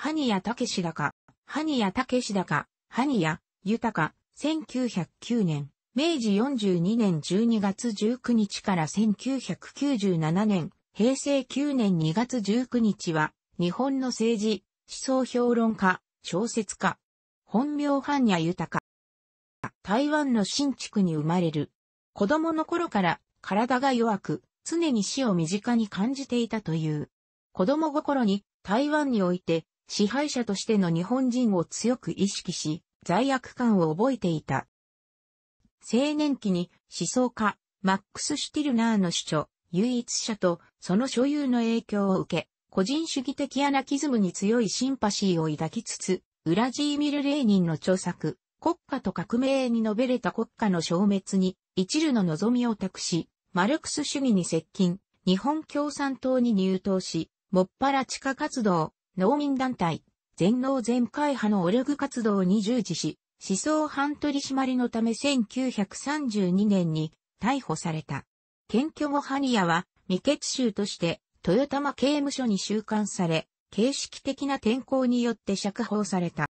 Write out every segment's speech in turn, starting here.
ハニヤ・タケシだか、ハニヤ・タケシだか、ハニヤ、タか、1909年、明治42年12月19日から1997年、平成9年2月19日は、日本の政治、思想評論家、小説家、本名ヤ・ユタか。台湾の新築に生まれる。子供の頃から体が弱く、常に死を身近に感じていたという。子供心に台湾において支配者としての日本人を強く意識し、罪悪感を覚えていた。青年期に思想家、マックス・シュティルナーの主張、唯一者とその所有の影響を受け、個人主義的アナキズムに強いシンパシーを抱きつつ、ウラジーミル・レーニンの著作、国家と革命に述べれた国家の消滅に一縷の望みを託し、マルクス主義に接近、日本共産党に入党し、もっぱら地下活動、農民団体、全農全会派のオルグ活動に従事し、思想反取締りのため1932年に逮捕された。検挙後ハニヤは未決囚として豊玉刑務所に収監され、形式的な天候によって釈放された。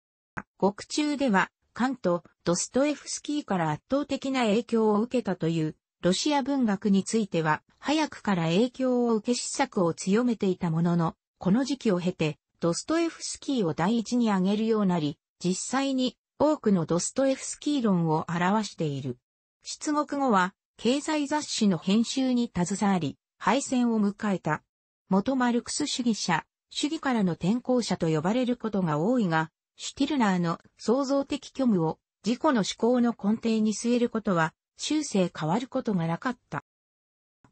獄中では、カント、ドストエフスキーから圧倒的な影響を受けたという、ロシア文学については、早くから影響を受け施策を強めていたものの、この時期を経て、ドストエフスキーを第一に挙げるようなり、実際に多くのドストエフスキー論を表している。出国後は、経済雑誌の編集に携わり、敗戦を迎えた。元マルクス主義者、主義からの転校者と呼ばれることが多いが、シュティルナーの創造的虚無を自己の思考の根底に据えることは、終生変わることがなかった。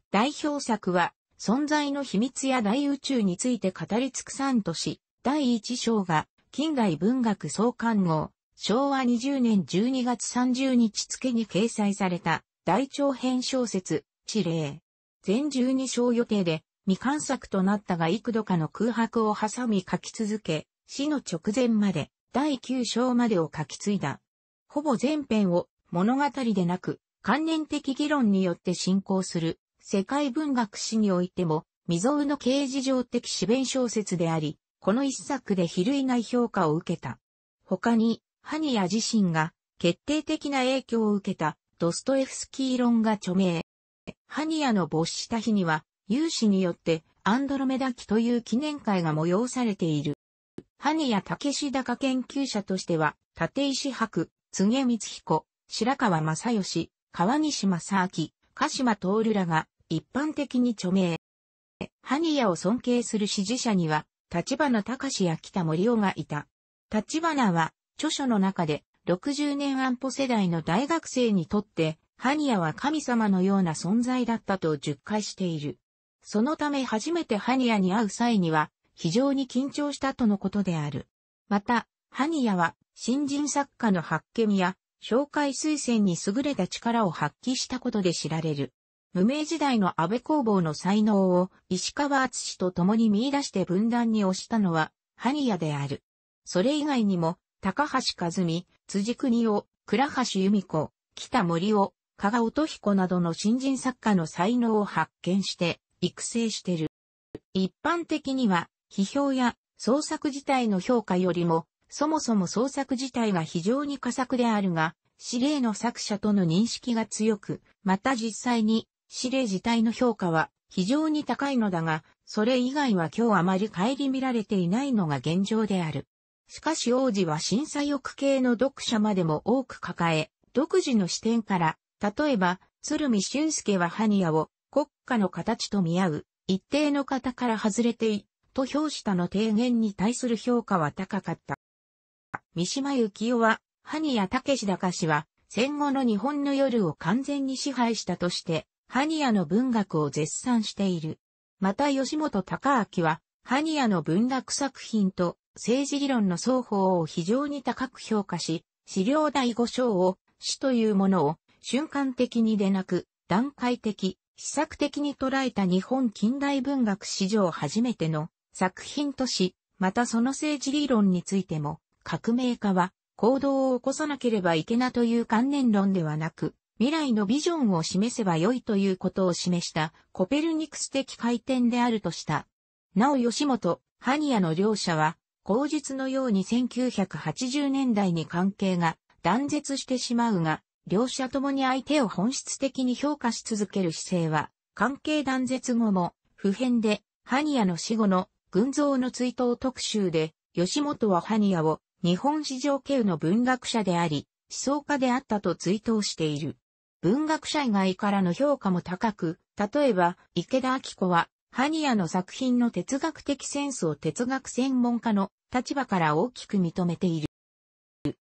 代表作は、存在の秘密や大宇宙について語り尽くさんとし、第一章が近代文学総刊号、昭和20年12月30日付に掲載された大長編小説、地霊。全12章予定で未完作となったが幾度かの空白を挟み書き続け、死の直前まで第9章までを書き継いだ。ほぼ全編を物語でなく、関連的議論によって進行する世界文学史においても、未曾有の形事上的詩弁小説であり、この一作で比類ない評価を受けた。他に、ハニヤ自身が決定的な影響を受けたドストエフスキー論が著名。ハニヤの没した日には、有志によってアンドロメダ期という記念会が催されている。ハニヤ竹志高研究者としては、立石博、柘光彦、白川正義、川西正明、鹿島徹らが、一般的に著名。ハニヤを尊敬する支持者には、立花隆や北森雄がいた。立花は、著書の中で、60年安保世代の大学生にとって、ハニヤは神様のような存在だったと述懐している。そのため初めてハニヤに会う際には、非常に緊張したとのことである。また、ハニヤは、新人作家の発見や、紹介推薦に優れた力を発揮したことで知られる。無名時代の安倍工房の才能を石川敦と共に見出して分断に推したのは、ハニヤである。それ以外にも、高橋和美、辻国夫、倉橋由美子、北森夫、加賀音彦などの新人作家の才能を発見して、育成してる。一般的には、批評や創作自体の評価よりも、そもそも創作自体が非常に佳作であるが、司令の作者との認識が強く、また実際に司令自体の評価は非常に高いのだが、それ以外は今日あまり顧みられていないのが現状である。しかし王子は審査欲系の読者までも多く抱え、独自の視点から、例えば、鶴見俊介はハニヤを国家の形と見合う、一定の方から外れてい、と評したの提言に対する評価は高かった。三島幸紀夫は、ハニヤ武志高氏は、戦後の日本の夜を完全に支配したとして、ハニアの文学を絶賛している。また吉本隆明は、ハニアの文学作品と政治理論の双方を非常に高く評価し、資料第5章を死というものを瞬間的にでなく段階的、施策的に捉えた日本近代文学史上初めての作品とし、またその政治理論についても革命家は行動を起こさなければいけなという観念論ではなく、未来のビジョンを示せば良いということを示したコペルニクス的回転であるとした。なお吉本、ハニヤの両者は、口述のように1980年代に関係が断絶してしまうが、両者ともに相手を本質的に評価し続ける姿勢は、関係断絶後も、普遍で、ハニヤの死後の群像の追悼特集で、吉本はハニヤを日本史上級の文学者であり、思想家であったと追悼している。文学者以外からの評価も高く、例えば、池田明子は、ハニヤの作品の哲学的センスを哲学専門家の立場から大きく認めている。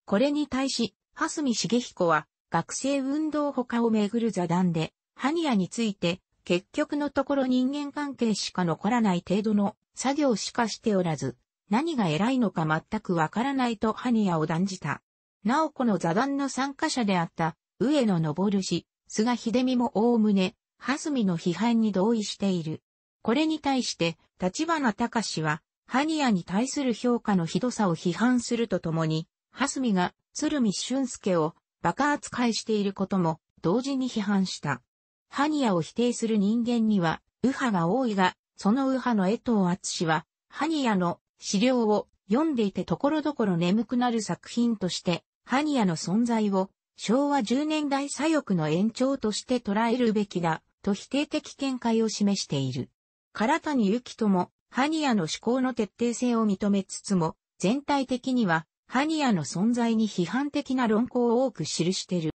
これに対し、蓮見重彦は、学生運動他をめぐる座談で、ハニヤについて、結局のところ人間関係しか残らない程度の作業しかしておらず、何が偉いのか全くわからないとハニヤを断じた。なおこの座談の参加者であった上野昇氏、菅秀美もおおむね、蓮見の批判に同意している。これに対して、立花隆は、ハニヤに対する評価のひどさを批判するとともに、蓮見が鶴見俊介をバカ扱いしていることも同時に批判した。ハニヤを否定する人間には、右派が多いが、その右派の江藤敦は、ハニヤの資料を読んでいてところどころ眠くなる作品として、ハニヤの存在を昭和10年代左翼の延長として捉えるべきだ、と否定的見解を示している。唐谷幸とも、ハニヤの思考の徹底性を認めつつも、全体的には、ハニヤの存在に批判的な論考を多く記している。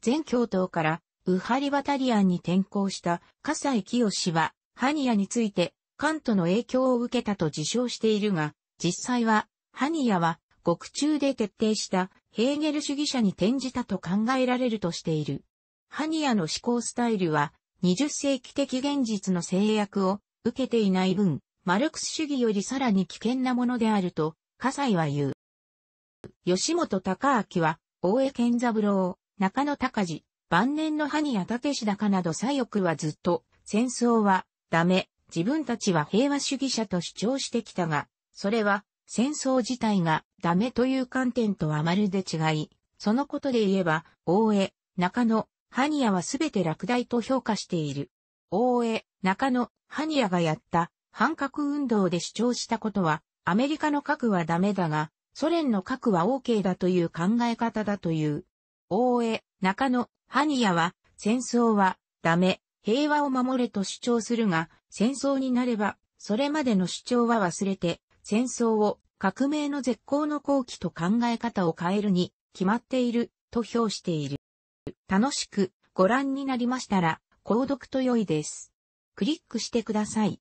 全教頭から、ウハリバタリアンに転校した笠井清は、ハニヤについて、カントの影響を受けたと自称しているが、実際は、ハニヤは、獄中で徹底したヘーゲル主義者に転じたと考えられるとしている。ハニアの思考スタイルは、20世紀的現実の制約を受けていない分、マルクス主義よりさらに危険なものであると、葛西は言う。吉本隆明は、大江健三郎、中野隆治、晩年のハニア武志高など左翼はずっと、戦争はダメ、自分たちは平和主義者と主張してきたが、それは戦争自体がダメという観点とはまるで違い、そのことで言えば、大江、中野、ハニヤはすべて落第と評価している。大江、中野、ハニヤがやった反核運動で主張したことは、アメリカの核はダメだが、ソ連の核は OK だという考え方だという。大江、中野、ハニヤは、戦争はダメ、平和を守れと主張するが、戦争になれば、それまでの主張は忘れて、戦争を革命の絶好の好機と考え方を変えるに決まっていると評している。楽しくご覧になりましたら、購読と良いです。クリックしてください。